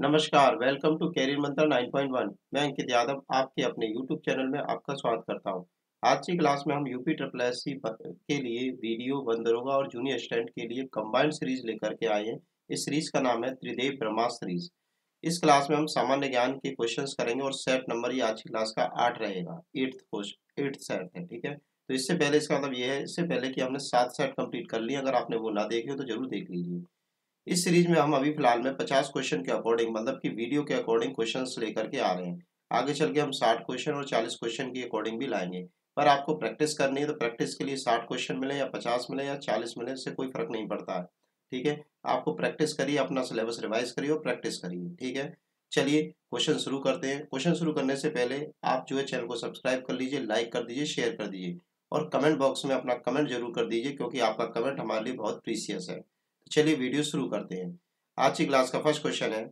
नमस्कार welcome to career मंत्र 9.1 मैं अंकित यादव आपके अपने यूट्यूब चैनल में आपका स्वागत करता हूं आज की क्लास में हम यूपी ट्रिपल एस के लिए वीडियो बंदरोगा और जूनियर स्टैंड के लिए कंबाइंड सीरीज लेकर के आए हैं इस सीरीज का नाम है त्रिदेव ब्रह्मा सीरीज इस क्लास में हम सामान्य ज्ञान के क्वेश्चन करेंगे और सेट नंबर ये आज की क्लास का आठ रहेगा एट्थ क्वेश्चन एट्थ सेट है ठीक है तो इससे पहले इसका मतलब ये है इससे पहले कि हमने सात सेट कंप्लीट कर लिया अगर आपने वो ना देखे हो तो जरूर देख लीजिए इस सीरीज में हम अभी फिलहाल में पचास क्वेश्चन के अकॉर्डिंग मतलब कि वीडियो के अकॉर्डिंग क्वेश्चन लेकर के आ रहे हैं आगे चल के हम साठ क्वेश्चन और चालीस क्वेश्चन के अकॉर्डिंग भी लाएंगे पर आपको प्रैक्टिस करनी है तो प्रैक्टिस के लिए साठ क्वेश्चन मिले या पचास मिले या चालीस मिले इससे कोई फर्क नहीं पड़ता है ठीक है आपको प्रैक्टिस करिए अपना सिलेबस रिवाइज करिए और प्रैक्टिस करिए ठीक है चलिए क्वेश्चन शुरू करते हैं क्वेश्चन शुरू करने से पहले आप जो है चैनल को सब्सक्राइब कर लीजिए लाइक कर दीजिए शेयर कर दीजिए और कमेंट बॉक्स में अपना कमेंट जरूर कर दीजिए क्योंकि आपका कमेंट हमारे लिए बहुत प्रीसियस है तो चलिए वीडियो शुरू करते हैं आज की क्लास का फर्स्ट क्वेश्चन है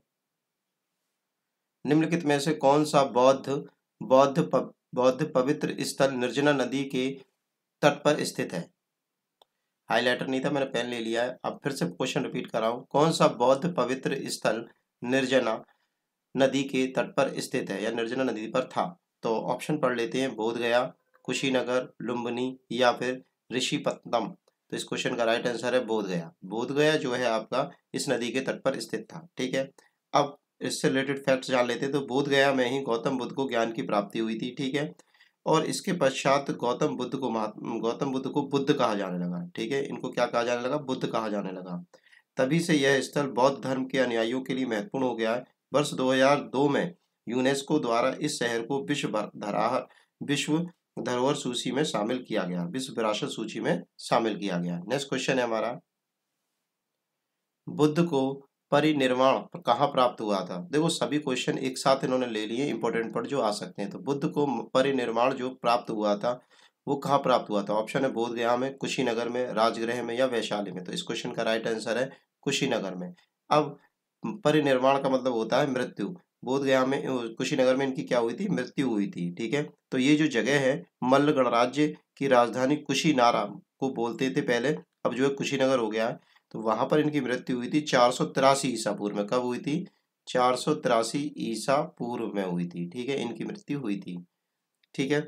निम्नलिखित में से कौन सा बौद्ध बौद्ध पव, बौद्ध पवित्र स्थल निर्जना नदी के तट पर स्थित है हाईलाइटर नहीं था मैंने पेन ले लिया है अब फिर से क्वेश्चन रिपीट कर रहा हूं कौन सा बौद्ध पवित्र स्थल निर्जना नदी के तट पर स्थित है या निर्जना नदी पर था तो ऑप्शन पढ़ लेते हैं बोध गया कुशीनगर लुम्बनी या फिर ऋषिपत्तम तो इस क्वेश्चन का राइट आंसर है बोध गया बोध गया जो है आपका इस नदी के तट पर स्थित था ठीक है अब इससे रिलेटेड फैक्ट जान लेते तो बोध गया में ही गौतम बुद्ध को ज्ञान की प्राप्ति हुई थी ठीक है और इसके पश्चात गौतम बुद्ध को गौतम बुद्ध को बुद्ध कहा जाने लगा ठीक है इनको क्या कहा जाने लगा बुद्ध कहा जाने लगा तभी से यह स्थल बौद्ध धर्म के अनुयायियों के लिए महत्वपूर्ण हो गया है वर्ष 2002 में यूनेस्को द्वारा इस शहर को विश्व धराहर विश्व धरोहर सूची में शामिल किया गया विश्व विरासत सूची में शामिल किया गया नेक्स्ट क्वेश्चन है हमारा बुद्ध को परिनिर्वाण कहाँ प्राप्त हुआ था देखो सभी क्वेश्चन एक साथ इन्होंने ले लिए इंपॉर्टेंट पर जो आ सकते हैं तो बुद्ध को परिनिर्वाण जो प्राप्त हुआ था वो कहाँ प्राप्त हुआ था ऑप्शन है बोध गया में कुशीनगर में राजगृह में या वैशाली में तो इस क्वेश्चन का राइट आंसर है कुशीनगर में अब परिनिर्वाण का मतलब होता है मृत्यु बोधगया में कुशीनगर में इनकी क्या हुई थी मृत्यु हुई थी ठीक है तो ये जो जगह है मल्ल गणराज्य की राजधानी कुशीनारा को बोलते थे पहले अब जो है कुशीनगर हो गया तो वहां पर इनकी मृत्यु हुई थी चार सौ तिरासी ईसा पूर्व में कब हुई थी चार सौ तिरासी ईसा पूर्व में हुई थी ठीक है इनकी मृत्यु हुई थी ठीक है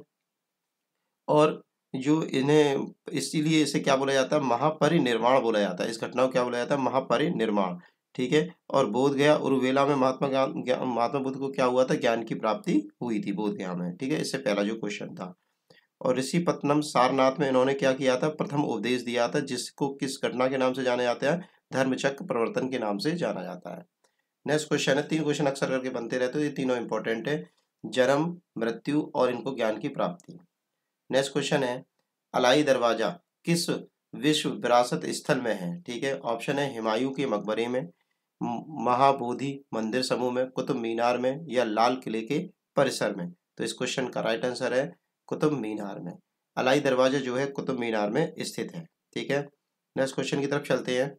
और जो इन्हें इसीलिए इसे क्या बोला जाता है महापरिनिर्वाण बोला जाता है इस घटना को क्या बोला जाता है महापरिनिर्वाण ठीक है और बोध गया उर्वेला में महात्मा महात्मा बुद्ध को क्या हुआ था ज्ञान की प्राप्ति हुई थी बोध गया में ठीक है इससे पहला जो क्वेश्चन था और ऋषि पत्नम सारनाथ में इन्होंने क्या किया था प्रथम उपदेश दिया था जिसको किस घटना के नाम से जाना जाता है धर्मचक्र प्रवर्तन के नाम से जाना जाता है नेक्स्ट क्वेश्चन है तीन क्वेश्चन अक्सर करके बनते रहते हैं ये तीनों इंपॉर्टेंट है जन्म मृत्यु और इनको ज्ञान की प्राप्ति नेक्स्ट क्वेश्चन है अलाई दरवाजा किस विश्व विरासत स्थल में है ठीक है ऑप्शन है हिमायू के मकबरे में महाबोधि मंदिर समूह में कुतुब मीनार में या लाल किले के परिसर में तो इस क्वेश्चन का राइट आंसर है कुतुब मीनार में अलाई दरवाजा जो है कुतुब मीनार में स्थित है ठीक है नेक्स्ट क्वेश्चन की तरफ चलते हैं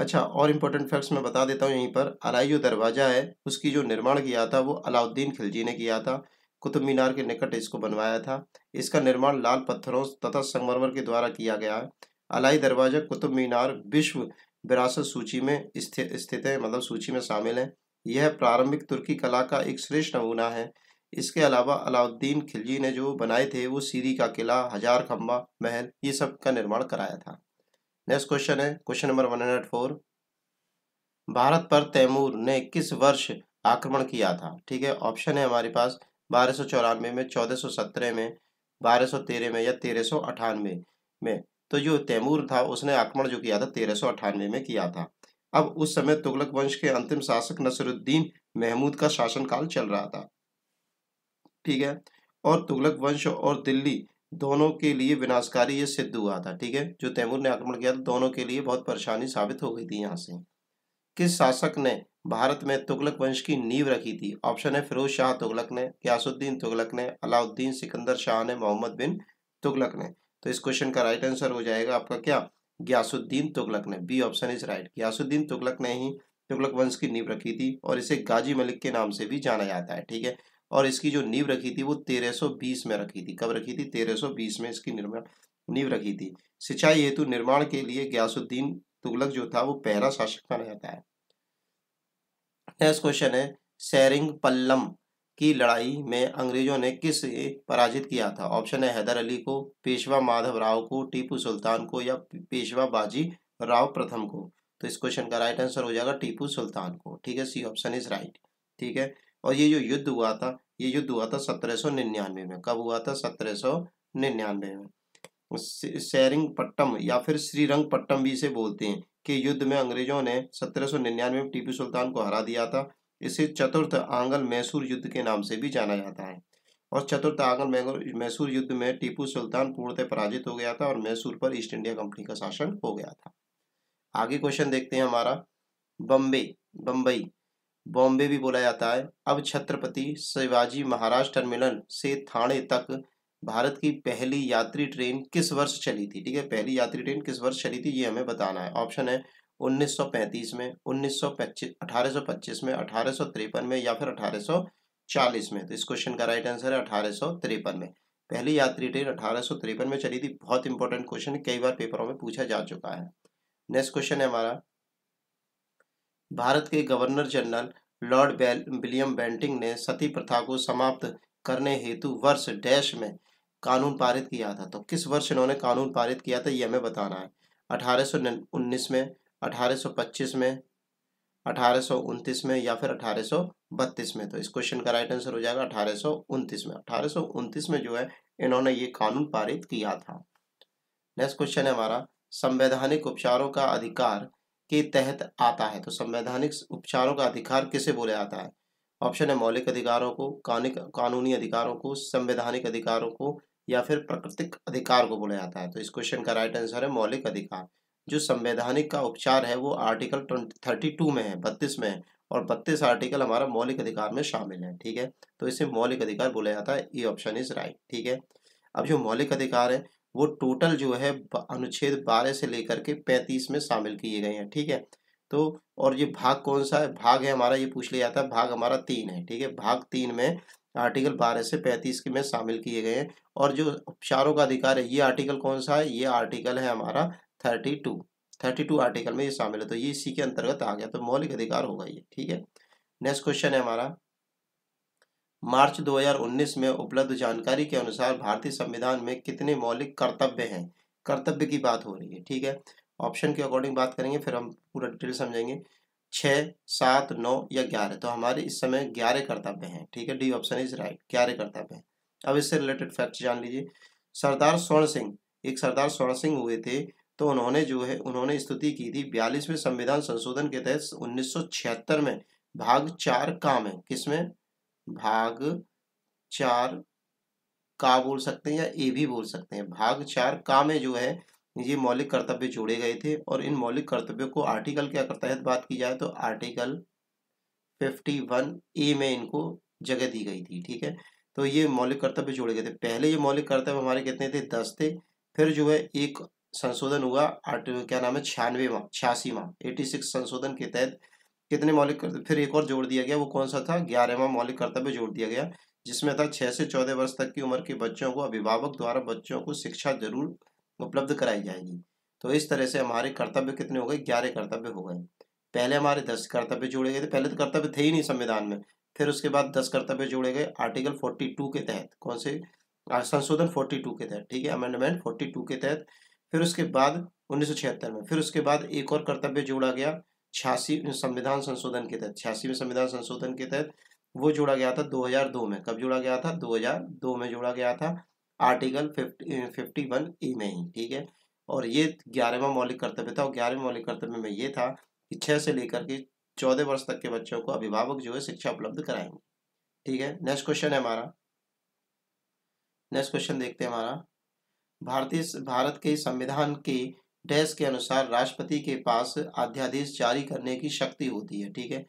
अच्छा और इम्पोर्टेंट फैक्ट्स मैं बता देता हूँ यहीं पर अलाई जो दरवाज़ा है उसकी जो निर्माण किया था वो अलाउद्दीन खिलजी ने किया था कुतुब मीनार के निकट इसको बनवाया था इसका निर्माण लाल पत्थरों तथा संगमरमर के द्वारा किया गया है अलाई दरवाजा कुतुब मीनार विश्व विरासत सूची में स्थित है मतलब सूची में शामिल है यह प्रारंभिक तुर्की कला का एक श्रेष्ठ नमूना है इसके अलावा अलाउद्दीन खिलजी ने जो बनाए थे वो सीरी का किला हजार खम्बा महल ये सब का निर्माण कराया था नेक्स्ट क्वेश्चन है question number one hundred four Bharat पर तैमूर ने किस वर्ष आक्रमण किया था ठीक है ऑप्शन है हमारे पास बारह सौ चौरानवे में चौदह सौ सत्रह में बारह सौ तेरह में या तेरह सौ अठानवे में तो जो तैमूर था उसने आक्रमण जो किया था तेरह में किया था अब उस समय तुगलक वंश के अंतिम शासक नसरुद्दीन महमूद का शासनकाल चल रहा था ठीक है और तुगलक वंश और दिल्ली दोनों के लिए विनाशकारी ये सिद्ध हुआ था ठीक है जो तैमूर ने आक्रमण किया था दोनों के लिए बहुत परेशानी साबित हो गई थी यहाँ से किस शासक ने भारत में तुगलक वंश की नींव रखी थी ऑप्शन है फिरोज शाह तुगलक ने क्यासुद्दीन तुगलक ने अलाउद्दीन सिकंदर शाह ने मोहम्मद बिन तुगलक ने तो इस क्वेश्चन का राइट आंसर हो जाएगा आपका क्या ग्यासुद्दीन तुगलक ने B option is right Ghiyasuddin Tughlaq ने ही तुगलक वंश की नींव रखी थी और इसे गाजी मलिक के नाम से भी जाना जाता है ठीक है और इसकी जो नींव रखी थी वो 1320 में रखी थी कब रखी थी 1320 में इसकी निर्माण नींव रखी थी सिंचाई हेतु निर्माण के लिए ग्यासुद्दीन तुगलक जो था वो पहला शासक माना जाता है नेक्स्ट क्वेश्चन है सैरिंग पल्लम की लड़ाई में अंग्रेजों ने किसे पराजित किया था ऑप्शन है हैदर अली को पेशवा माधव राव को टीपू सुल्तान को या पेशवा बाजी राव प्रथम को तो इस क्वेश्चन का राइट आंसर हो जाएगा टीपू सुल्तान को ठीक है सी ऑप्शन इज राइट ठीक है और ये जो युद्ध हुआ था ये युद्ध हुआ था सत्रह सौ निन्यानवे में कब हुआ था सत्रह सौ निन्यानवे में पट्टम या फिर श्रीरंगपट्टम भी इसे बोलते हैं कि युद्ध में अंग्रेजों ने सत्रह सौ निन्यानवे में टीपू सुल्तान को हरा दिया था इसे चतुर्थ आंगल मैसूर युद्ध के नाम से भी जाना जाता है और चतुर्थ आंगल मैसूर युद्ध में टीपू सुल्तान पूर्णतः पराजित हो गया था और मैसूर पर ईस्ट इंडिया कंपनी का शासन हो गया था आगे क्वेश्चन देखते हैं हमारा बम्बे बम्बई बॉम्बे भी बोला जाता है अब छत्रपति शिवाजी महाराज टर्मिनल से थाने तक भारत की पहली यात्री ट्रेन किस वर्ष चली थी ठीक है पहली यात्री ट्रेन किस वर्ष चली थी ये हमें बताना है ऑप्शन है 1935 में 1925 सौ में अठारह में या फिर अठारह में तो इस क्वेश्चन का राइट आंसर है अठारह में पहली यात्री ट्रेन अठारह में चली थी बहुत इंपॉर्टेंट क्वेश्चन कई बार पेपरों में पूछा जा चुका है नेक्स्ट क्वेश्चन है हमारा भारत के governor general Lord William Bentinck ने सती प्रथा को समाप्त करने हेतु वर्ष डैश में कानून पारित किया था तो किस वर्ष इन्होंने कानून पारित किया था यह हमें बताना है अठारह में 1825 में अठारह में या फिर अठारह में तो इस क्वेश्चन का राइट आंसर हो जाएगा अठारह में अठारह में जो है इन्होंने ये कानून पारित किया था नेक्स्ट क्वेश्चन है हमारा संवैधानिक उपचारों का अधिकार के तहत आता है तो संवैधानिक उपचारों का अधिकार किसे बोले जाता है ऑप्शन है मौलिक अधिकारों को कानिक कानूनी अधिकारों को संवैधानिक अधिकारों को या फिर प्राकृतिक अधिकार को बोला जाता है तो इस क्वेश्चन का राइट आंसर है मौलिक अधिकार जो संवैधानिक का उपचार है वो आर्टिकल थर्टी टू में है बत्तीस में है और बत्तीस आर्टिकल हमारा मौलिक अधिकार में शामिल है ठीक है तो इसे मौलिक अधिकार बोला जाता है ई ऑप्शन इज राइट ठीक है अब जो मौलिक अधिकार है वो टोटल जो है अनुच्छेद बारह से लेकर के पैंतीस में शामिल किए गए हैं ठीक है तो और ये भाग कौन सा है भाग है हमारा ये पूछ लिया जाता है भाग हमारा तीन है ठीक है भाग तीन में आर्टिकल बारह से पैंतीस के में शामिल किए गए हैं और जो उपचारों का अधिकार है ये आर्टिकल कौन सा है ये आर्टिकल है हमारा thirty two thirty two article में ये शामिल है तो ये इसी के अंतर्गत आ गया तो मौलिक अधिकार होगा ये ठीक है नेक्स्ट क्वेश्चन है हमारा मार्च 2019 में उपलब्ध जानकारी के अनुसार भारतीय संविधान में कितने मौलिक कर्तव्य हैं कर्तव्य की बात हो रही है ठीक है ऑप्शन के अकॉर्डिंग बात करेंगे फिर हम पूरा डिटेल समझेंगे छः सात नौ या ग्यारह तो हमारे इस समय ग्यारह कर्तव्य हैं ठीक है डी ऑप्शन इज राइट ग्यारह कर्तव्य हैं अब इससे रिलेटेड फैक्ट जान लीजिए सरदार स्वर्ण सिंह एक सरदार स्वर्ण सिंह हुए थे तो उन्होंने जो है उन्होंने स्तुति की थी बयालीसवें संविधान संशोधन के तहत 1976 में भाग चार का में किसमें भाग चार का बोल सकते हैं या ए भी बोल सकते हैं भाग चार का में जो है ये मौलिक कर्तव्य जोड़े गए थे और इन मौलिक कर्तव्यों को आर्टिकल के तहत बात की जाए तो आर्टिकल फिफ्टी वन ए में इनको जगह दी गई थी ठीक है तो ये मौलिक कर्तव्य जोड़े गए थे पहले ये मौलिक कर्तव्य हमारे कितने थे दस थे फिर जो है एक संशोधन हुआ आठ क्या नाम है छियानवेवा छियासीवा एटी सिक्स संशोधन के तहत कितने मौलिक कर्तव्य फिर एक और जोड़ दिया गया वो कौन सा था ग्यारहवा मौलिक कर्तव्य जोड़ दिया गया जिसमें था छः से चौदह वर्ष तक की उम्र के बच्चों को अभिभावक द्वारा बच्चों को शिक्षा जरूर उपलब्ध कराई जाएगी तो इस तरह से हमारे कर्तव्य कितने हो गए ग्यारह कर्तव्य हो गए पहले हमारे दस कर्तव्य जोड़े गए थे पहले तो कर्तव्य थे ही नहीं संविधान में फिर उसके बाद दस कर्तव्य जोड़े गए आर्टिकल फोर्टी टू के तहत कौन से संशोधन फोर्टी टू के तहत ठीक है अमेंडमेंट फोर्टी टू के तहत फिर उसके बाद उन्नीस में फिर उसके बाद एक और कर्तव्य जोड़ा गया छियासी संविधान संशोधन के तहत में संविधान संशोधन के तहत वो जोड़ा गया था 2002 में कब जोड़ा गया था 2002 में जोड़ा गया था आर्टिकल फिफ्टी वन ई में ही ठीक है और ये ग्यारहवा मौलिक कर्तव्य था और ग्यारहवें मौलिक कर्तव्य में ये था कि छः से लेकर के चौदह वर्ष तक के बच्चों को अभिभावक जो है शिक्षा उपलब्ध कराएंगे ठीक है नेक्स्ट क्वेश्चन है हमारा नेक्स्ट क्वेश्चन देखते हैं हमारा भारतीय भारत के संविधान के डैश के अनुसार राष्ट्रपति के पास अध्यादेश जारी करने की शक्ति होती है ठीक है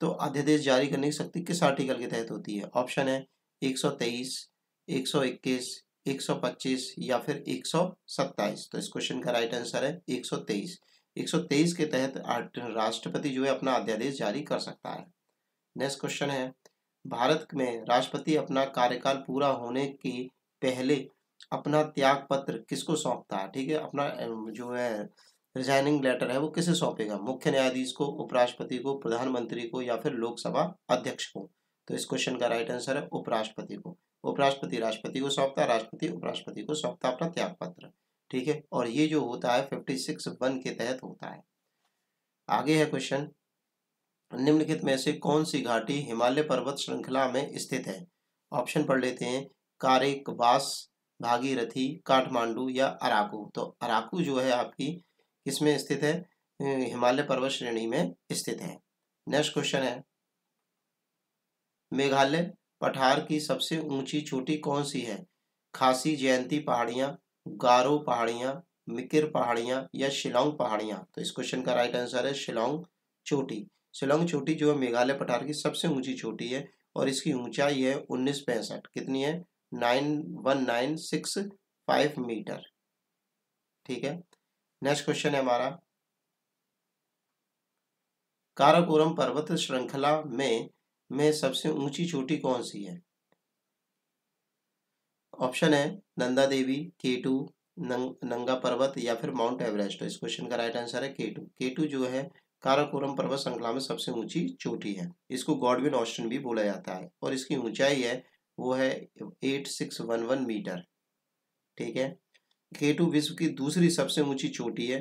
तो अध्यादेश जारी करने की शक्ति किस आर्टिकल के तहत होती है ऑप्शन है 123, 121, 125 या फिर 127 तो इस क्वेश्चन का राइट आंसर है 123 123 के तहत राष्ट्रपति जो है अपना अध्यादेश जारी कर सकता है नेक्स्ट क्वेश्चन है भारत में राष्ट्रपति अपना कार्यकाल पूरा होने के पहले अपना त्याग पत्र किसको सौंपता है ठीक है अपना जो है रिजाइनिंग लेटर है वो किसे सौंपेगा मुख्य न्यायाधीश को उपराष्ट्रपति को प्रधानमंत्री को या फिर लोकसभा अध्यक्ष को तो इस क्वेश्चन का राइट आंसर है उपराष्ट्रपति को उपराष्ट्रपति राष्ट्रपति को सौंपता राष्ट्रपति उपराष्ट्रपति को सौंपता अपना त्याग पत्र ठीक है और ये जो होता है फिफ्टी सिक्स वन के तहत होता है आगे है क्वेश्चन निम्नलिखित में से कौन सी घाटी हिमालय पर्वत श्रृंखला में स्थित है ऑप्शन पढ़ लेते हैं कारेकवास भागीरथी काठमांडू या अराकू तो अराकू जो है आपकी किसमें स्थित है हिमालय पर्वत श्रेणी में स्थित है नेक्स्ट क्वेश्चन है मेघालय पठार की सबसे ऊंची चोटी कौन सी है खासी जयंती पहाड़ियां गारो पहाड़ियां मिकिर पहाड़ियां या शिलोंग पहाड़ियां तो इस क्वेश्चन का राइट आंसर है शिलोंग चोटी शिलोंग चोटी जो है मेघालय पठार की सबसे ऊंची चोटी है और इसकी ऊंचाई है उन्नीस पैंसठ कितनी है one nine six five metre ठीक है नेक्स्ट क्वेश्चन है हमारा काराकोरम पर्वत श्रृंखला में में सबसे ऊंची चोटी कौन सी है ऑप्शन है नंदा देवी के टू नंग, नंगा पर्वत या फिर माउंट एवरेस्ट तो इस क्वेश्चन का राइट आंसर है के टू के टू जो है काराकोरम पर्वत श्रृंखला में सबसे ऊंची चोटी है इसको गॉडविन ऑस्टन भी बोला जाता है और इसकी ऊंचाई है वो है eight six one one metre ठीक है टू विश्व की दूसरी सबसे ऊंची चोटी है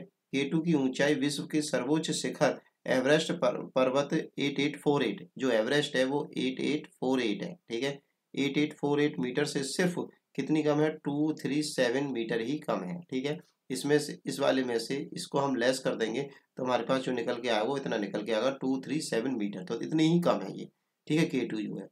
टू की ऊंचाई विश्व के सर्वोच्च शिखर एवरेस्ट पर्वत एट एट फोर एट जो एवरेस्ट है वो एट एट फोर एट है ठीक है eight eight four eight metre से सिर्फ कितनी कम है टू थ्री सेवन मीटर ही कम है ठीक है इसमें से इस वाले में से इसको हम लेस कर देंगे तो हमारे पास जो निकल के आएगा वो इतना निकल के आएगा टू थ्री सेवन मीटर तो इतनी ही कम है ये ठीक है के टू जो है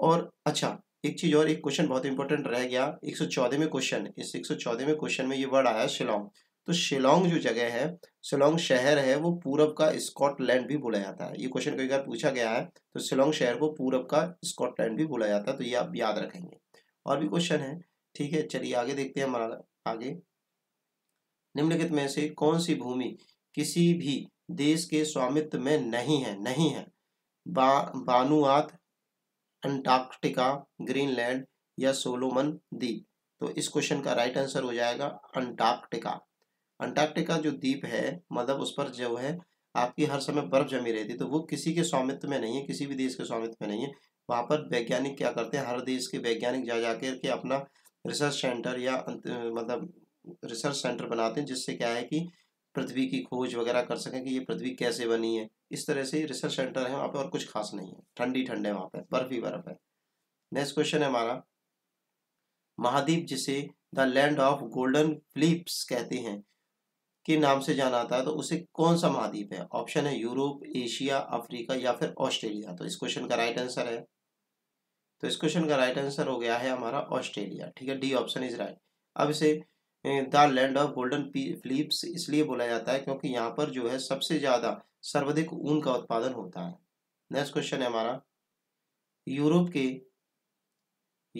और अच्छा एक चीज़ और एक क्वेश्चन बहुत इंपॉर्टेंट रह गया एक सौ चौदह में क्वेश्चन इस एक सौ चौदह में क्वेश्चन में ये वर्ड आया शिलोंग तो शिलोंग जो जगह है शिलोंग शहर है वो पूरब का स्कॉटलैंड भी बोला जाता है ये क्वेश्चन कई बार पूछा गया है तो शिलोंग शहर को पूरब का स्कॉटलैंड भी बोला जाता है तो ये आप याद रखेंगे और भी क्वेश्चन है ठीक है चलिए आगे देखते हैं हमारा आगे निम्नलिखित में से कौन सी भूमि किसी भी देश के स्वामित्व में नहीं है नहीं है बा, बानुआत अंटार्कटिका ग्रीनलैंड या सोलोमन द्वीप तो इस क्वेश्चन का राइट आंसर हो जाएगा अंटार्कटिका अंटार्कटिका जो द्वीप है मतलब उस पर जो है आपकी हर समय बर्फ जमी रहती है तो वो किसी के स्वामित्व में नहीं है किसी भी देश के स्वामित्व में नहीं है वहाँ पर वैज्ञानिक क्या करते हैं हर देश के वैज्ञानिक जा जा कर के अपना रिसर्च सेंटर या मतलब रिसर्च सेंटर बनाते हैं जिससे क्या है कि पृथ्वी की खोज वगैरह कर सकें कि ये पृथ्वी कैसे बनी है इस तरह से रिसर्च सेंटर है वहाँ पे और कुछ खास नहीं है ठंडी ठंड है वहाँ पे बर्फ ही बर्फ है नेक्स्ट क्वेश्चन है हमारा महाद्वीप जिसे the land of golden fleece कहते हैं के नाम से जाना आता है तो उसे कौन सा महाद्वीप है ऑप्शन है यूरोप एशिया अफ्रीका या फिर ऑस्ट्रेलिया तो इस क्वेश्चन का राइट आंसर है तो इस क्वेश्चन का राइट आंसर हो गया है हमारा ऑस्ट्रेलिया ठीक है डी ऑप्शन इज राइट अब इसे the land of golden fleece इसलिए बोला जाता है क्योंकि यहाँ पर जो है सबसे ज़्यादा सर्वाधिक ऊन का उत्पादन होता है नेक्स्ट क्वेश्चन है हमारा यूरोप के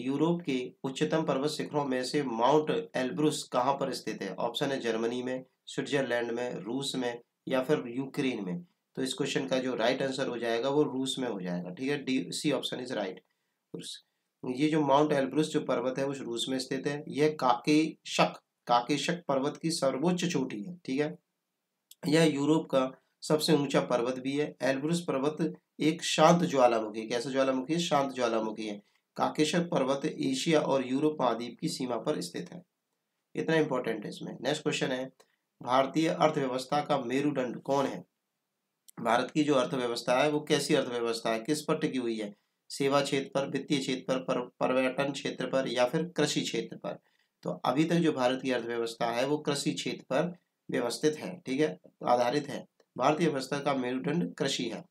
यूरोप के उच्चतम पर्वत शिखरों में से माउंट एल्ब्रुस कहाँ पर स्थित है ऑप्शन है जर्मनी में स्विट्जरलैंड में रूस में या फिर यूक्रेन में तो इस क्वेश्चन का जो राइट आंसर हो जाएगा वो रूस में हो जाएगा ठीक है D C option is right ये जो माउंट एल्ब्रुस जो पर्वत है वो रूस में स्थित है यह काके शक काकेशक पर्वत की सर्वोच्च चोटी है ठीक है यह यूरोप का सबसे ऊंचा पर्वत भी है एल्ब्रुस पर्वत एक शांत ज्वालामुखी कैसा ज्वालामुखी है शांत ज्वालामुखी है काकेशक पर्वत एशिया और यूरोप महाद्वीप की सीमा पर स्थित है इतना इंपॉर्टेंट है इसमें नेक्स्ट क्वेश्चन है भारतीय अर्थव्यवस्था का मेरुदंड कौन है भारत की जो अर्थव्यवस्था है वो कैसी अर्थव्यवस्था है किस पर टिकी हुई है सेवा क्षेत्र पर वित्तीय क्षेत्र पर पर्यटन क्षेत्र पर या फिर कृषि क्षेत्र पर तो अभी तक जो भारत की अर्थव्यवस्था है वो कृषि क्षेत्र पर व्यवस्थित है ठीक है आधारित है भारतीय व्यवस्था का मेरुदंड कृषि है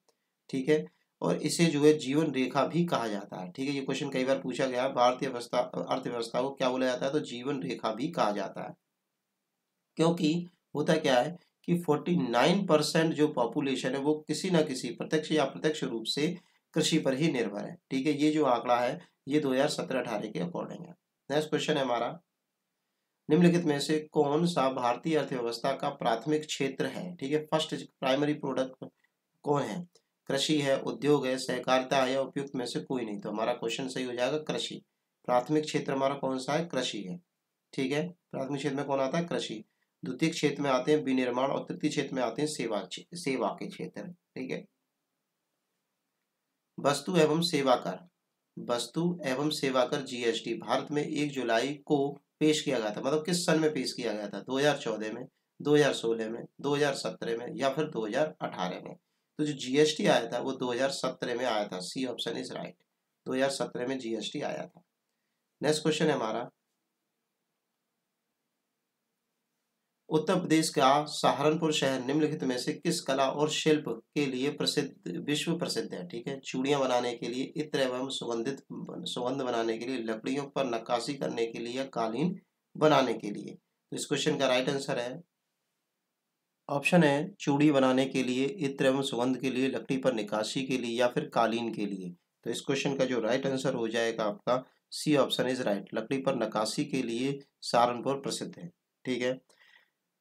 ठीक है और इसे जो है जीवन रेखा भी कहा जाता है ठीक है ये क्वेश्चन कई बार पूछा गया भारतीय अर्थव्यवस्था को क्या बोला जाता है तो जीवन रेखा भी कहा जाता है क्योंकि होता क्या है कि 49 परसेंट जो पॉपुलेशन है वो किसी ना किसी प्रत्यक्ष या प्रत्यक्ष रूप से कृषि पर ही निर्भर है ठीक है ये जो आंकड़ा है ये दो हजार सत्रह अठारह के अकॉर्डिंग है नेक्स्ट क्वेश्चन है हमारा निम्नलिखित में से कौन सा भारतीय अर्थव्यवस्था का प्राथमिक क्षेत्र है ठीक है फर्स्ट प्राइमरी प्रोडक्ट कौन है कृषि है उद्योग है सहकारिता है या उपयुक्त में से कोई नहीं तो हमारा क्वेश्चन सही हो जाएगा कृषि प्राथमिक क्षेत्र हमारा कौन सा है कृषि है ठीक है प्राथमिक क्षेत्र में कौन आता है कृषि द्वितीय क्षेत्र में आते हैं विनिर्माण और तृतीय क्षेत्र में आते हैं सेवा सेवा के क्षेत्र ठीक है वस्तु एवं सेवा कर वस्तु एवं सेवा कर जीएसटी भारत में एक जुलाई को पेश किया गया था मतलब किस सन में पेश किया गया था 2014 में 2016 में 2017 में या फिर 2018 में तो जो जीएसटी आया था वो 2017 में आया था सी ऑप्शन इज राइट 2017 में जीएसटी आया था नेक्स्ट क्वेश्चन है हमारा उत्तर प्रदेश का सहारनपुर शहर निम्नलिखित में से किस कला और शिल्प के लिए प्रसिद्ध विश्व प्रसिद्ध है ठीक है चूड़ियाँ बनाने के लिए इत्र एवं सुगंधित सुगंध बनाने के लिए लकड़ियों पर नक्काशी करने के लिए कालीन बनाने के लिए तो इस क्वेश्चन का राइट आंसर है ऑप्शन है चूड़ी बनाने के लिए इत्र एवं सुगंध के लिए लकड़ी पर निकासी के लिए या फिर कालीन के लिए तो इस क्वेश्चन का जो राइट आंसर हो जाएगा आपका सी ऑप्शन इज राइट लकड़ी पर निकासी के लिए सहारनपुर प्रसिद्ध है ठीक है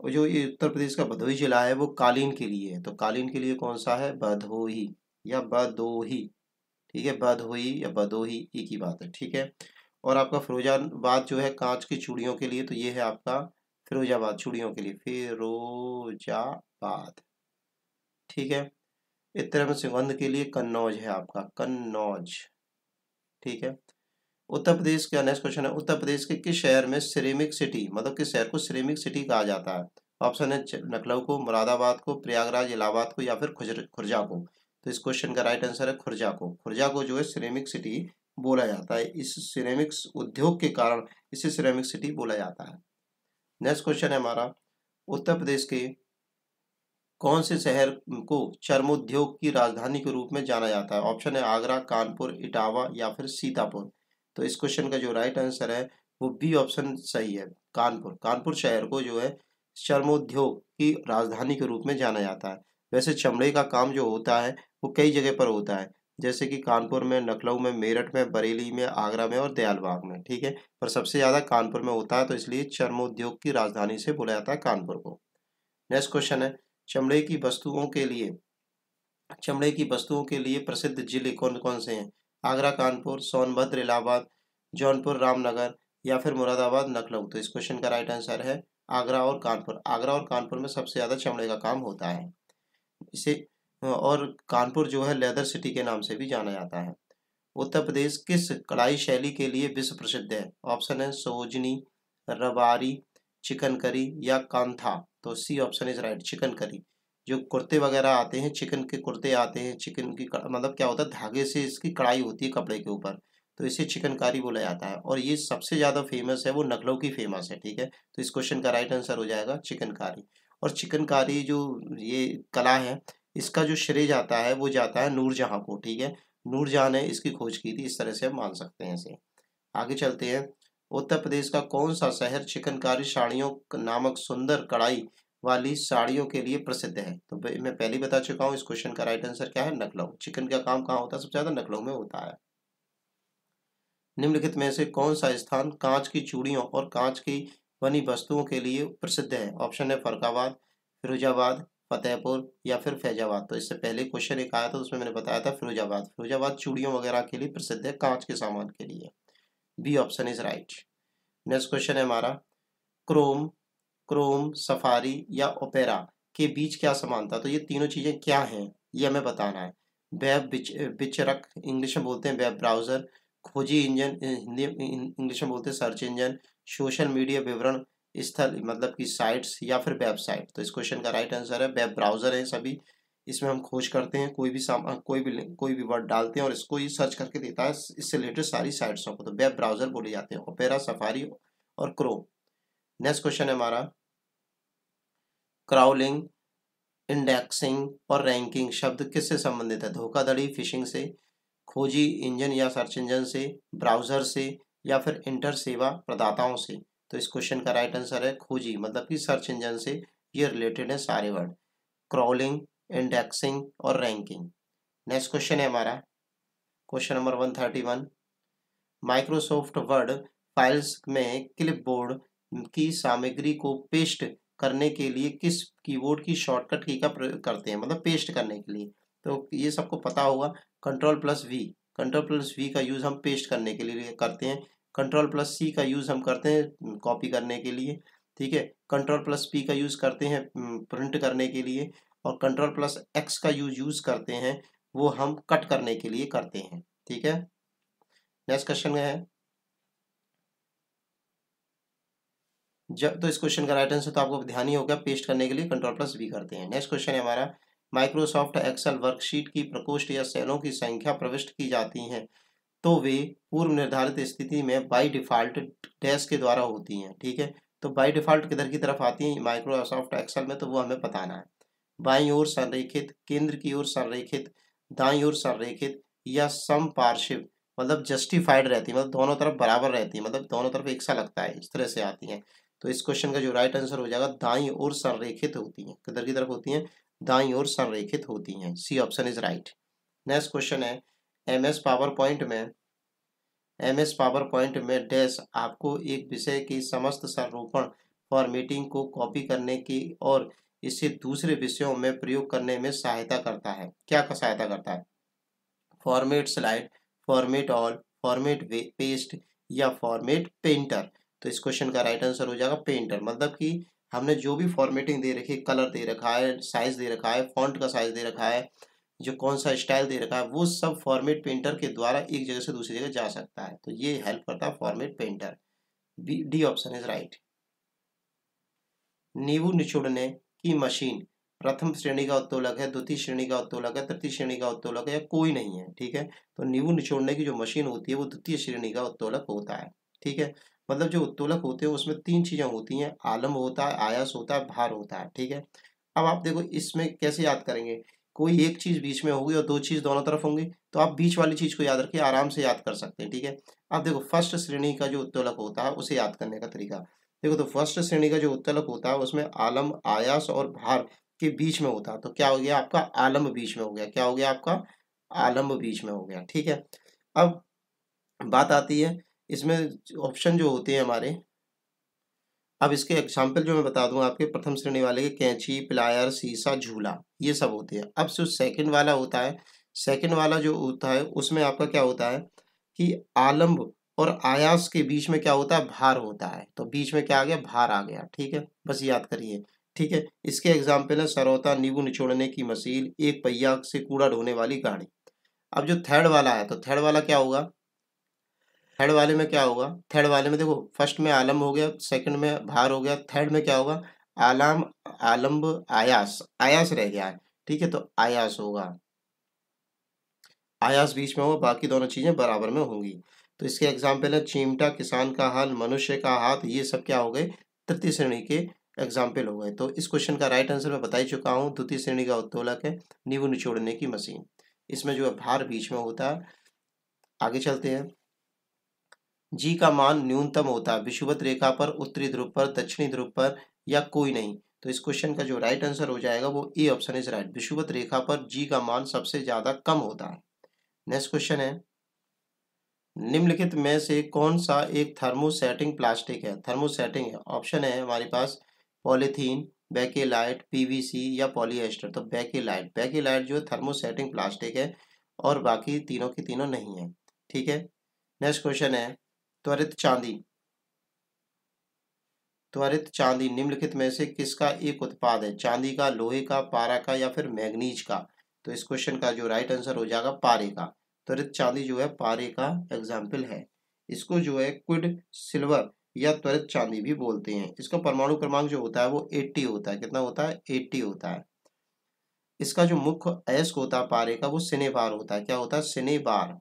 और जो ये उत्तर प्रदेश का भदोही जिला है वो कालीन के लिए है तो कालीन के लिए कौन सा है भदोही या बदोही ठीक है बदोही या बदोही एक ही बात है ठीक है और आपका फिरोजाबाद जो है कांच की चूड़ियों के लिए तो ये है आपका फिरोजाबाद चूड़ियों के लिए फिरोजाबाद ठीक है तरह में सुगंध के लिए कन्नौज है आपका कन्नौज ठीक है उत्तर प्रदेश का नेक्स्ट क्वेश्चन है उत्तर प्रदेश के किस शहर में सिरेमिक सिटी मतलब किस शहर को सिरेमिक सिटी कहा जाता है ऑप्शन है लखनऊ को मुरादाबाद को प्रयागराज इलाहाबाद को या फिर खुर्जा को तो इस क्वेश्चन का राइट आंसर है खुर्जा को खुर्जा को जो है सिरेमिक सिटी बोला जाता है इस सिरेमिक्स उद्योग के कारण इसे सिरेमिक सिटी बोला जाता है नेक्स्ट क्वेश्चन है हमारा उत्तर प्रदेश के कौन से शहर को चर्मोद्योग की राजधानी के रूप में जाना जाता है ऑप्शन है आगरा कानपुर इटावा या फिर सीतापुर तो इस क्वेश्चन का जो राइट आंसर है वो बी ऑप्शन सही है कानपुर कानपुर शहर को जो है चर्मोद्योग की राजधानी के रूप में जाना जाता है वैसे चमड़े का काम जो होता है वो कई जगह पर होता है जैसे कि कानपुर में लखनऊ में मेरठ में बरेली में आगरा में और दयालबाग में ठीक है पर सबसे ज़्यादा कानपुर में होता है तो इसलिए चर्मोद्योग की राजधानी से बोला जाता है कानपुर को नेक्स्ट क्वेश्चन है चमड़े की वस्तुओं के लिए चमड़े की वस्तुओं के लिए प्रसिद्ध जिले कौन कौन से हैं आगरा कानपुर सोनभद्र इलाहाबाद जौनपुर रामनगर या फिर मुरादाबाद नखलऊ तो इस क्वेश्चन का राइट आंसर है आगरा और कानपुर आगरा और कानपुर में सबसे ज़्यादा चमड़े का काम होता है इसे और कानपुर जो है लेदर सिटी के नाम से भी जाना जाता है उत्तर प्रदेश किस कढ़ाई शैली के लिए विश्व प्रसिद्ध है ऑप्शन है सोजनी रबारी चिकन करी या कांथा तो C option is right chicken curry जो कुर्ते वगैरह आते हैं चिकन के कुर्ते आते हैं चिकन की मतलब क्या होता है धागे से इसकी कढ़ाई होती है कपड़े के ऊपर तो इसे चिकनकारी बोला जाता है और ये सबसे ज़्यादा फेमस है वो नखलौ की फेमस है ठीक है तो इस क्वेश्चन का राइट आंसर हो जाएगा चिकनकारी और चिकनकारी जो ये कला है इसका जो श्रेय जाता है वो जाता है नूरजहाँ को ठीक है नूरजहाँ ने इसकी खोज की थी इस तरह से हम मान सकते हैं इसे आगे चलते हैं उत्तर प्रदेश का कौन सा शहर चिकनकारी साड़ियों नामक सुंदर कढ़ाई वाली साड़ियों के लिए प्रसिद्ध है तो मैं पहले बता चुका हूँ इस क्वेश्चन का राइट आंसर क्या है नखलऊ चिकन का काम कहाँ होता है सबसे ज़्यादा नखलऊ में होता है निम्नलिखित में से कौन सा स्थान कांच की चूड़ियों और कांच की बनी वस्तुओं के लिए प्रसिद्ध है ऑप्शन है फरकाबाद फिरोजाबाद फतेहपुर या फिर फैजाबाद तो इससे पहले क्वेश्चन एक आया था उसमें मैंने बताया था फिरोजाबाद फिरोजाबाद चूड़ियों वगैरह के लिए प्रसिद्ध है कांच के सामान के लिए B option is right next question है हमारा क्रोम क्रोम सफारी या ओपेरा के बीच क्या समानता तो ये तीनों चीज़ें क्या हैं ये हमें बताना है वेब बिचरक इंग्लिश में बोलते हैं वेब ब्राउज़र खोजी इंजन हिंदी इंग्लिश में बोलते हैं सर्च इंजन सोशल मीडिया विवरण स्थल मतलब कि साइट्स या फिर वेबसाइट तो इस क्वेश्चन का राइट आंसर है वेब ब्राउज़र है सभी इसमें हम खोज करते हैं कोई भी सामान कोई भी कोई भी वर्ड डालते हैं और इसको ये सर्च करके देता है इससे रिलेटेड सारी साइट्सों को तो वेब ब्राउज़र बोले जाते हैं ओपेरा सफारी और क्रोम नेक्स्ट क्वेश्चन है हमारा क्राउलिंग इंडेक्सिंग और रैंकिंग शब्द किससे संबंधित है धोखाधड़ी फिशिंग से खोजी इंजन या सर्च इंजन से ब्राउजर से या फिर इंटर सेवा प्रदाताओं से तो इस क्वेश्चन का राइट आंसर है खोजी मतलब कि सर्च इंजन से ये रिलेटेड है सारे वर्ड क्रॉलिंग इंडेक्सिंग और रैंकिंग नेक्स्ट क्वेश्चन है हमारा question number one thirty one Microsoft Word files में क्लिपबोर्ड की सामग्री को पेस्ट करने के लिए किस कीबोर्ड की शॉर्टकट की का प्रयोग करते हैं मतलब पेस्ट करने के लिए तो ये सबको पता होगा control plus V control plus V का यूज़ हम पेस्ट करने के लिए करते हैं कंट्रोल प्लस सी का यूज़ हम करते हैं कॉपी करने के लिए ठीक है कंट्रोल प्लस पी का यूज़ करते हैं प्रिंट करने के लिए और कंट्रोल प्लस एक्स का यूज यूज़ करते हैं वो हम कट करने के लिए करते हैं ठीक है नेक्स्ट क्वेश्चन है जब तो इस क्वेश्चन का राइट आंसर तो आपको ध्यान ही होगा पेस्ट करने के लिए कंट्रोल प्लस भी करते हैं नेक्स्ट क्वेश्चन है हमारा माइक्रोसॉफ्ट एक्सेल वर्कशीट की प्रकोष्ठ या सेलों की संख्या प्रविष्ट की जाती है तो वे पूर्व निर्धारित स्थिति में बाई डिफॉल्ट डैश के द्वारा होती हैं ठीक है तो बाई डिफॉल्ट किधर की तरफ आती हैं माइक्रोसॉफ्ट एक्सेल में तो वो हमें बताना है बाई ओर संरेखित केंद्र की ओर संरेखित दाई ओर संरेखित या सम पार्शिव मतलब जस्टिफाइड रहती है मतलब दोनों तरफ बराबर रहती है मतलब दोनों तरफ एक सा लगता है इस तरह से आती हैं तो इस क्वेश्चन का जो राइट आंसर हो जाएगा दाई और संरेखित होती है किधर की तरफ होती है दाई और संरेखित होती है C option is right next question है एम एस पावर पॉइंट में एम एस पावर पॉइंट में डैश आपको एक विषय की समस्त संरोपण फॉर्मेटिंग को कॉपी करने की और इसे दूसरे विषयों में प्रयोग करने में सहायता करता है क्या का सहायता करता है format slide format all format paste या फॉर्मेट पेंटर तो इस क्वेश्चन का राइट आंसर हो जाएगा पेंटर मतलब कि हमने जो भी फॉर्मेटिंग दे रखी है कलर दे रखा है साइज दे रखा है फॉन्ट का साइज दे रखा है जो कौन सा स्टाइल दे रखा है वो सब फॉर्मेट पेंटर के द्वारा एक जगह से दूसरी जगह जा सकता है तो ये हेल्प करता है format painter B D option is right नींबू निचोड़ने की मशीन प्रथम श्रेणी का उत्तोलक है द्वितीय श्रेणी का उत्तोलक है तृतीय श्रेणी का उत्तोलक है या कोई नहीं है ठीक है तो नींबू निचोड़ने की जो मशीन होती है वो द्वितीय श्रेणी का उत्तोलक होता है ठीक है मतलब जो उत्तोलक होते हैं उसमें तीन चीज़ें होती हैं आलम होता है आयास होता है भार होता है ठीक है अब आप देखो इसमें कैसे याद करेंगे कोई एक चीज़ बीच में होगी और दो चीज़ दोनों तरफ होंगी तो आप बीच वाली चीज़ को याद रखिए आराम से याद कर सकते हैं ठीक है अब देखो फर्स्ट श्रेणी का जो उत्तोलक होता है उसे याद करने का तरीका देखो तो फर्स्ट श्रेणी का जो उत्तोलक होता है उसमें आलम आयास और भार के बीच में होता है तो क्या हो गया आपका आलम बीच में हो गया क्या हो गया आपका आलम बीच में हो गया ठीक है अब बात आती है इसमें ऑप्शन जो होते हैं हमारे अब इसके एग्जाम्पल जो मैं बता दूं आपके प्रथम श्रेणी वाले के कैंची प्लायर सीसा झूला ये सब होते हैं अब जो सेकंड वाला होता है सेकंड वाला जो होता है उसमें आपका क्या होता है कि आलम्ब और आयास के बीच में क्या होता है भार होता है तो बीच में क्या आ गया भार आ गया ठीक है बस याद करिए ठीक है इसके एग्जाम्पल है सरौता नींबू निचोड़ने की मशीन एक पहिया से कूड़ा ढोने वाली गाड़ी अब जो थर्ड वाला है तो थर्ड वाला क्या होगा थर्ड वाले में क्या होगा थर्ड वाले में देखो फर्स्ट में आलम हो गया सेकंड में भार हो गया थर्ड में क्या होगा आलाम आलम्ब आयास आयास रह गया है ठीक है तो आयास होगा आयास बीच में होगा बाकी दोनों चीज़ें बराबर में होंगी तो इसके एग्जाम्पल है चिमटा किसान का हाल मनुष्य का हाथ ये सब क्या हो गए तृतीय श्रेणी के एग्जाम्पल हो गए तो इस क्वेश्चन का राइट आंसर मैं बता ही चुका हूँ द्वितीय श्रेणी का उत्तोलक है नींबू निचोड़ने की मशीन इसमें जो है भार बीच में होता है आगे चलते हैं जी का मान न्यूनतम होता है विषुवत रेखा पर उत्तरी ध्रुव पर दक्षिणी ध्रुव पर या कोई नहीं तो इस क्वेश्चन का जो राइट आंसर हो जाएगा वो ए ऑप्शन इज राइट विषुवत रेखा पर जी का मान सबसे ज्यादा कम होता है नेक्स्ट क्वेश्चन है निम्नलिखित में से कौन सा एक थर्मोसेटिंग प्लास्टिक है थर्मोसेटिंग है ऑप्शन है हमारे पास पॉलीथीन बैकेलाइट पीवीसी या पॉलीएस्टर तो बैकेलाइट बैकेलाइट जो थर्मोसेटिंग प्लास्टिक है और बाकी तीनों की तीनों नहीं है ठीक है नेक्स्ट क्वेश्चन है त्वरित चांदी त्वरित चांदी निम्नलिखित में से किसका एक उत्पाद है चांदी का लोहे का पारा का या फिर मैग्नीज का तो इस क्वेश्चन का जो राइट आंसर हो जाएगा पारे का त्वरित चांदी जो है पारे का एग्जाम्पल है इसको जो है क्विड सिल्वर या त्वरित चांदी भी बोलते हैं इसका परमाणु क्रमांक जो होता है वो एट्टी होता है कितना होता है एट्टी होता है इसका जो मुख्य अयस्क होता है पारे का वो सिनेबार होता है क्या होता है सिनेबार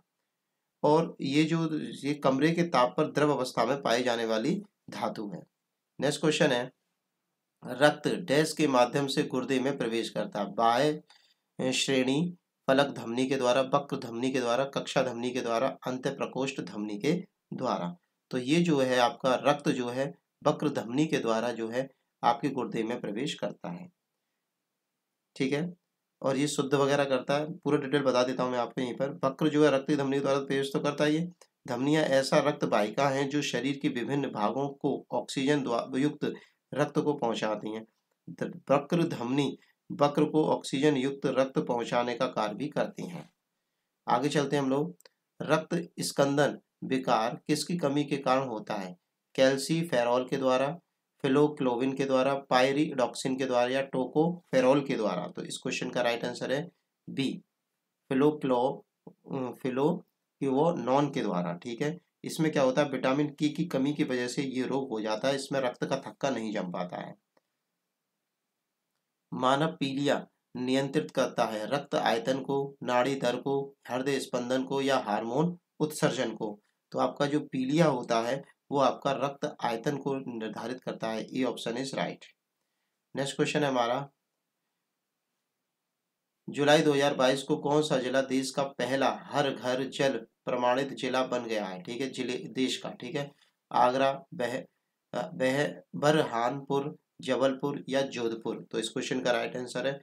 और ये जो ये कमरे के ताप पर द्रव अवस्था में पाई जाने वाली धातु है नेक्स्ट क्वेश्चन है रक्त डैश के माध्यम से गुर्दे में प्रवेश करता है बाह्य श्रेणी फलक धमनी के द्वारा वक्र धमनी के द्वारा कक्षा धमनी के द्वारा अंत प्रकोष्ठ धमनी के द्वारा तो ये जो है आपका रक्त जो है वक्र धमनी के द्वारा जो है आपके गुर्दे में प्रवेश करता है ठीक है और ये शुद्ध वगैरह करता है पूरा डिटेल बता देता हूँ मैं आपको यहीं पर वक्र जो है रक्त धमनी द्वारा पेश तो करता है ये धमनियाँ ऐसा रक्त बाइका है जो शरीर के विभिन्न भागों को ऑक्सीजन युक्त रक्त को पहुँचाती हैं वक्र धमनी वक्र को ऑक्सीजन युक्त रक्त पहुँचाने का कार्य भी करती हैं आगे चलते हैं हम लोग रक्त स्कंदन विकार किसकी कमी के कारण होता है कैल्सी फेरॉल के द्वारा फिलोक्लोविन के द्वारा पायरीडॉक्सिन के द्वारा या टोकोफेरोल के द्वारा तो इस क्वेश्चन का राइट आंसर है बी फिलोक्लो फिलो कि वो नॉन के द्वारा ठीक है इसमें क्या होता है विटामिन की की कमी की वजह से ये रोग हो जाता है इसमें रक्त का थक्का नहीं जम पाता है मानव पीलिया नियंत्रित करता है रक्त आयतन को नाड़ी दर को हृदय स्पंदन को या हार्मोन उत्सर्जन को तो आपका जो पीलिया होता है वो आपका रक्त आयतन को निर्धारित करता है ये option is right next question है हमारा जुलाई 2022 को कौन सा जिला देश का पहला हर घर जल प्रमाणित जिला बन गया है ठीक है जिले देश का ठीक है आगरा बह बह बरहानपुर जबलपुर या जोधपुर तो इस क्वेश्चन का राइट आंसर है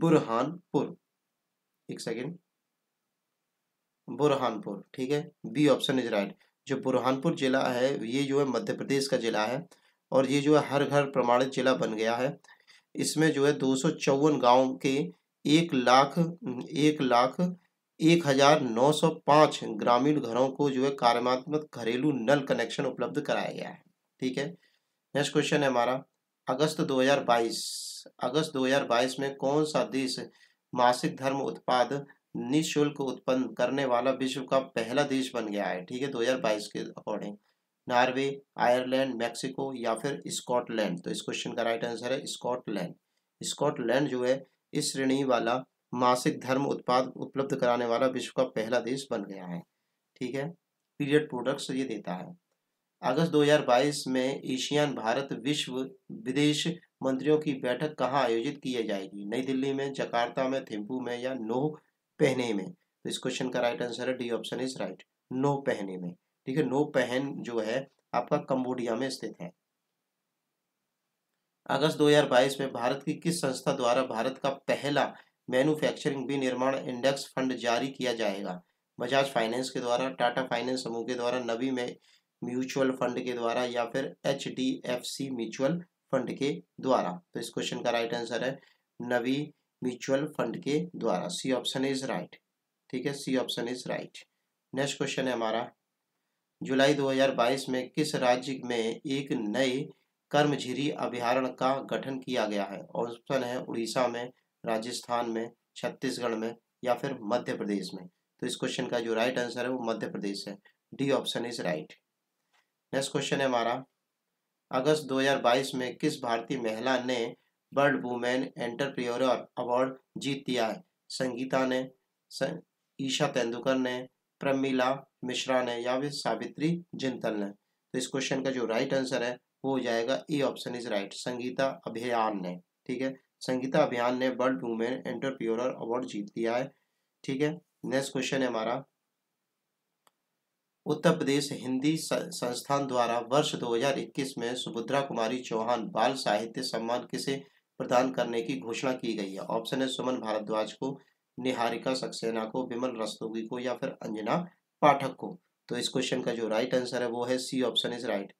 बुरहानपुर एक सेकेंड बुरहानपुर ठीक है बी ऑप्शन इज राइट जो बुरहानपुर ज़िला है ये जो है मध्य प्रदेश का ज़िला है और ये जो है हर घर प्रमाणित ज़िला बन गया है इसमें जो है दो सौ चौवन गाँव के एक लाख एक लाख एक हज़ार नौ सौ पाँच ग्रामीण घरों को जो है कार्यात्मक घरेलू नल कनेक्शन उपलब्ध कराया गया है ठीक है नेक्स्ट क्वेश्चन है हमारा अगस्त 2022 अगस्त 2022 में कौन सा देश मासिक धर्म उत्पाद निःशुल्क उत्पन्न करने वाला विश्व का पहला देश बन गया है ठीक है 2022 के अकॉर्डिंग नॉर्वे आयरलैंड मैक्सिको या फिर स्कॉटलैंड तो इस क्वेश्चन का राइट आंसर है स्कॉटलैंड स्कॉटलैंड जो है इस श्रेणी वाला मासिक धर्म उत्पाद उपलब्ध कराने वाला विश्व का पहला देश बन गया है ठीक है पीरियड प्रोडक्ट्स ये देता है अगस्त 2022 में एशियान भारत विश्व विदेश मंत्रियों की बैठक कहाँ आयोजित की जाएगी नई दिल्ली में जकार्ता में थिम्पू में या नोह पहने में तो इस क्वेश्चन का राइट आंसर है डी ऑप्शन इज राइट नो पहने में ठीक है नो पहन जो है आपका कंबोडिया में स्थित है अगस्त 2022 में भारत की किस संस्था द्वारा भारत का पहला मैन्युफैक्चरिंग विनिर्माण इंडेक्स फंड जारी किया जाएगा बजाज फाइनेंस के द्वारा टाटा फाइनेंस समूह के द्वारा नवी में म्यूचुअल फंड के द्वारा या फिर H D F C mutual fund के द्वारा तो इस क्वेश्चन का राइट आंसर है नवी म्यूचुअल फंड के द्वारा सी ऑप्शन इज राइट ठीक है C option is right next question है हमारा जुलाई 2022 में किस राज्य में एक नए कर्मझिरी अभ्यारण का गठन किया गया है ऑप्शन है उड़ीसा में राजस्थान में छत्तीसगढ़ में या फिर मध्य प्रदेश में तो इस क्वेश्चन का जो राइट आंसर है वो मध्य प्रदेश है D option is right next question है हमारा अगस्त 2022 में किस भारतीय महिला ने वर्ल्ड वुमेन एंटरप्रियोर अवार्ड जीत दिया है संगीता ने ईशा तेंदुलकर ने प्रमिला मिश्रा ने या फिर सावित्री जिंतल ने तो इस क्वेश्चन का जो राइट आंसर है वो हो जाएगा A option is right Sangeeta अभियान ने ठीक है संगीता अभियान ने वर्ल्ड वुमेन एंटरप्रियोर अवार्ड जीत दिया है ठीक है नेक्स्ट क्वेश्चन है हमारा उत्तर प्रदेश हिंदी संस्थान द्वारा वर्ष 2021 में सुभद्रा कुमारी चौहान बाल साहित्य सम्मान किसे प्रदान करने की घोषणा की गई है ऑप्शन है सुमन भारद्वाज को निहारिका सक्सेना को विमल रस्तोगी को या फिर अंजना पाठक को तो इस क्वेश्चन का जो राइट आंसर है वो है सी ऑप्शन इज राइट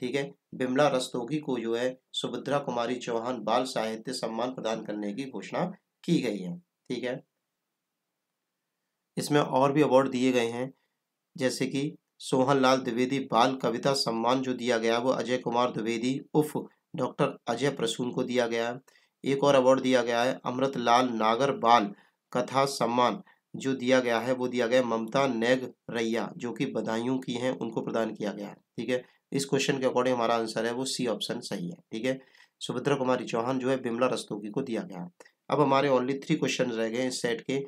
ठीक है बिमला रस्तोगी को जो है सुभद्रा कुमारी चौहान बाल साहित्य सम्मान प्रदान करने की घोषणा की गई है ठीक है इसमें और भी अवार्ड दिए गए हैं जैसे कि सोहन लाल द्विवेदी बाल कविता सम्मान जो दिया गया वो अजय कुमार द्विवेदी उफ डॉक्टर अजय प्रसून को दिया गया है एक और अवार्ड दिया गया है अमृत लाल नागर बाल कथा सम्मान जो दिया गया है वो दिया गया ममता नेग रैया जो कि बधाइयों की हैं उनको प्रदान किया गया है ठीक है इस क्वेश्चन के अकॉर्डिंग हमारा आंसर है वो सी ऑप्शन सही है ठीक है सुभद्रा कुमारी चौहान जो है बिमला रस्तोगी को दिया गया है अब हमारे ओनली थ्री क्वेश्चन रह गए इस सेट के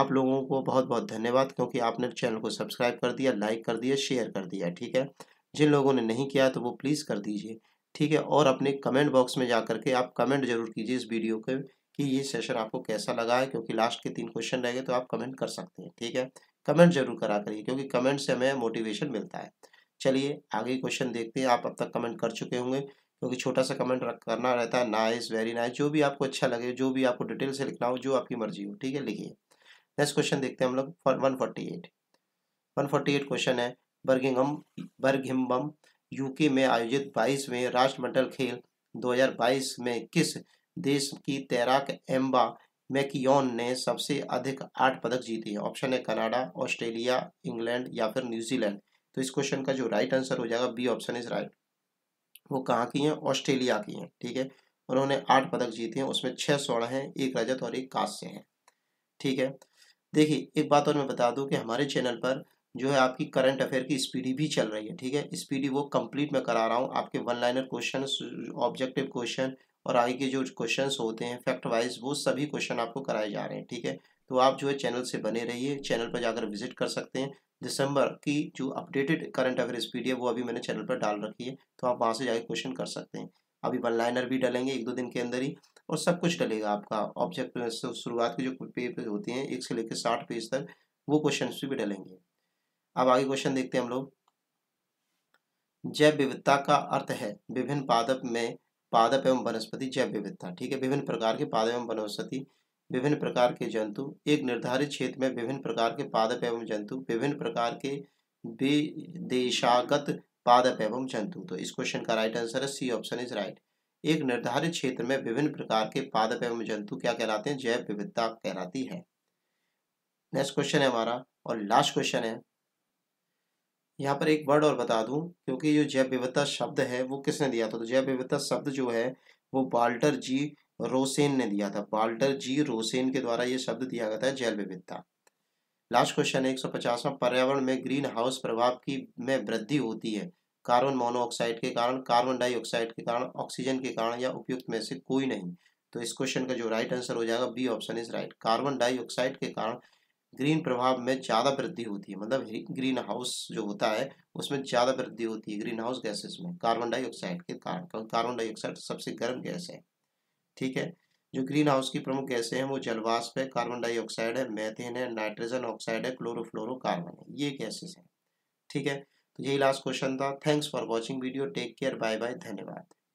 आप लोगों को बहुत बहुत धन्यवाद क्योंकि आपने चैनल को सब्सक्राइब कर दिया लाइक कर दिया शेयर कर दिया ठीक है जिन लोगों ने नहीं किया तो वो प्लीज़ कर दीजिए ठीक है और अपने कमेंट बॉक्स में जा करके आप कमेंट जरूर कीजिए इस वीडियो के कि ये सेशन आपको कैसा लगा है क्योंकि लास्ट के तीन क्वेश्चन रह गए तो आप कमेंट कर सकते हैं ठीक है कमेंट जरूर करा करिए क्योंकि कमेंट से हमें मोटिवेशन मिलता है चलिए आगे क्वेश्चन देखते हैं आप अब तक कमेंट कर चुके होंगे क्योंकि छोटा सा कमेंट करना रहता है नाइस वेरी नाइस जो भी आपको अच्छा लगे जो भी आपको डिटेल से लिखना हो जो आपकी मर्जी हो ठीक है लिखिए नेक्स्ट क्वेश्चन देखते हैं हम लोग one forty eight one forty eight question है बर्गिंगम बर्गिम्बम यूके में आयोजित बाईसवें राष्ट्रमंडल खेल 2022 में किस देश की तैराक एम्बा मैकियोन ने सबसे अधिक आठ पदक जीते हैं ऑप्शन है कनाडा ऑस्ट्रेलिया इंग्लैंड या फिर न्यूजीलैंड तो इस क्वेश्चन का जो राइट आंसर हो जाएगा बी ऑप्शन इज राइट वो कहाँ की हैं ऑस्ट्रेलिया की हैं ठीक है उन्होंने आठ पदक जीते हैं उसमें छः स्वर्ण हैं एक रजत और एक कांस्य हैं ठीक है देखिए एक बात और मैं बता दूं कि हमारे चैनल पर जो है आपकी करंट अफेयर की स्पीडी भी चल रही है ठीक है स्पीडी वो कंप्लीट मैं करा रहा हूँ आपके one liner question objective question और आगे के जो क्वेश्चन होते हैं फैक्ट वाइज वो सभी क्वेश्चन आपको कराए जा रहे हैं ठीक है तो आप जो है चैनल से बने रहिए चैनल पर जाकर विजिट कर सकते हैं दिसंबर की जो अपडेटेड करंट अफेयर स्पीड है वो अभी मैंने चैनल पर डाल रखी है तो आप वहाँ से जाकर क्वेश्चन कर सकते हैं अभी वन लाइनर भी डलेंगे एक दो दिन के अंदर ही और सब कुछ डलेगा आपका ऑब्जेक्ट शुरुआत के जो पेज होते हैं एक से लेकर साठ पेज तक वो क्वेश्चन भी डलेंगे अब आगे क्वेश्चन देखते हैं हम लोग जैव विविधता का अर्थ है विभिन्न पादप में पादप एवं वनस्पति जैव विविधता ठीक है विभिन्न प्रकार के पादप एवं वनस्पति विभिन्न प्रकार के जंतु एक निर्धारित क्षेत्र में विभिन्न प्रकार के पादप एवं जंतु विभिन्न प्रकार के विदेशागत पादप एवं जंतु तो इस क्वेश्चन का राइट आंसर है सी ऑप्शन इज राइट एक निर्धारित क्षेत्र में विभिन्न प्रकार के पादप एवं जंतु क्या कहलाते हैं जैव विविधता कहलाती है नेक्स्ट क्वेश्चन है हमारा और लास्ट क्वेश्चन है यहाँ पर एक वर्ड और बता दूं क्योंकि जो जैव विविधता शब्द है वो किसने दिया था तो जैव विविधता शब्द जो है वो बाल्टर जी रोसेन ने दिया था बाल्टर जी रोसेन के द्वारा ये शब्द दिया गया था जैव विविधता लास्ट क्वेश्चन है एक सौ पचासवा पर्यावरण में ग्रीन हाउस प्रभाव की में वृद्धि होती है कार्बन मोनोऑक्साइड के कारण कार्बन डाइऑक्साइड के कारण ऑक्सीजन के कारण या उपयुक्त में से कोई नहीं तो इस क्वेश्चन का जो राइट आंसर हो जाएगा B option is right carbon dioxide के कारण ग्रीन प्रभाव में ज़्यादा वृद्धि होती है मतलब ग्रीन हाउस जो होता है उसमें ज़्यादा वृद्धि होती है ग्रीन हाउस गैसेस में कार्बन डाइऑक्साइड के कारण क्योंकि कार्बन डाइऑक्साइड सबसे गर्म गैस है ठीक है जो ग्रीन हाउस की प्रमुख गैसें हैं वो जलवाष्प है कार्बन डाइऑक्साइड है मैथेन है नाइट्रोजन ऑक्साइड है क्लोरोफ्लोरोकार्बन है ये गैसेस हैं ठीक है तो यही लास्ट क्वेश्चन था thanks for watching video take care bye bye धन्यवाद